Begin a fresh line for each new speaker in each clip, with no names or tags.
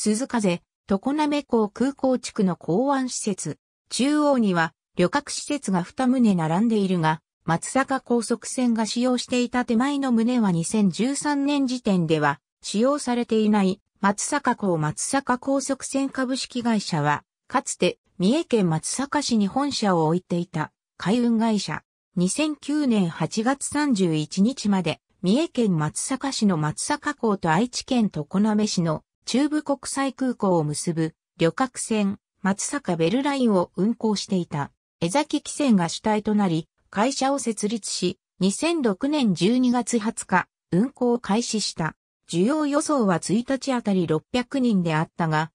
鈴風、常滑港空港地区の港湾施設、中央には旅客施設が2棟並んでいるが、松坂高速線が使用していた手前の棟は2013年時点では使用されていない松坂港松坂高速線株式会社は、かつて三重県松阪市に本社を置いていた海運会社。2009年8月31日まで三重県松阪市の松阪港と愛知県常滑市の中部国際空港を結ぶ旅客船松坂ベルラインを運航していた江崎汽船が主体となり会社を設立し2006年12月20日運航を開始した。需要予想は1日あたり600人であったが、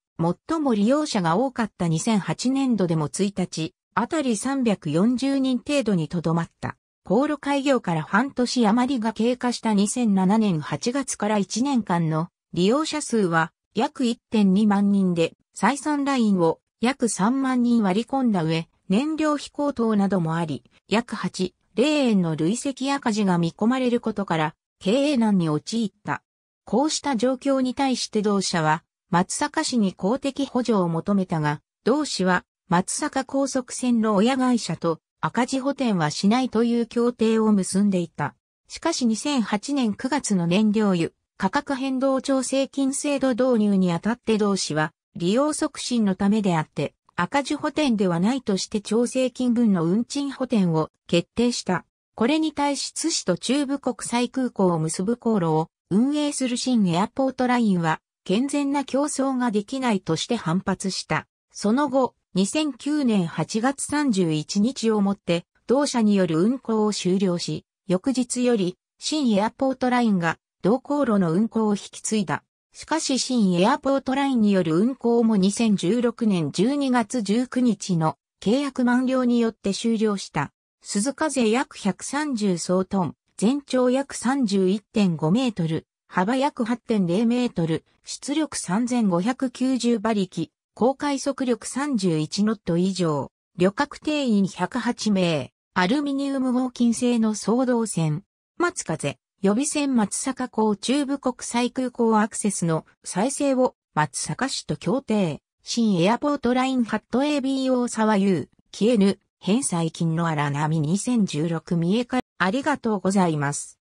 最も利用者が多かった2008年度でも1日、あたり340人程度にとどまった。航路開業から半年余りが経過した2007年8月から1年間の利用者数は約1.2万人で、採算ラインを約3万人割り込んだ上、燃料費高騰などもあり、約8、0円の累積赤字が見込まれることから、経営難に陥った。こうした状況に対して同社は、松阪市に公的補助を求めたが、同市は、松阪高速線の親会社と赤字補填はしないという協定を結んでいた。しかし2008年9月の燃料油、価格変動調整金制度導入にあたって同氏は、利用促進のためであって、赤字補填ではないとして調整金分の運賃補填を決定した。これに対し津市と中部国際空港を結ぶ航路を運営する新エアポートラインは健全な競争ができないとして反発した。その後、2009年8月31日をもって同社による運行を終了し、翌日より新エアポートラインが同航路の運行を引き継いだ。しかし新エアポートラインによる運行も2016年12月19日の契約満了によって終了した。鈴風約130総トン、全長約31.5メートル、幅約8.0メートル、出力3590馬力、高快速力31ノット以上、旅客定員108名、アルミニウム合金製の総動線、松風、予備線松阪港中部国際空港アクセスの再生を松阪市と協定、新エアポートラインハット ABO 沢優、消えぬ、返済金の荒波2016三重からありがとうございます。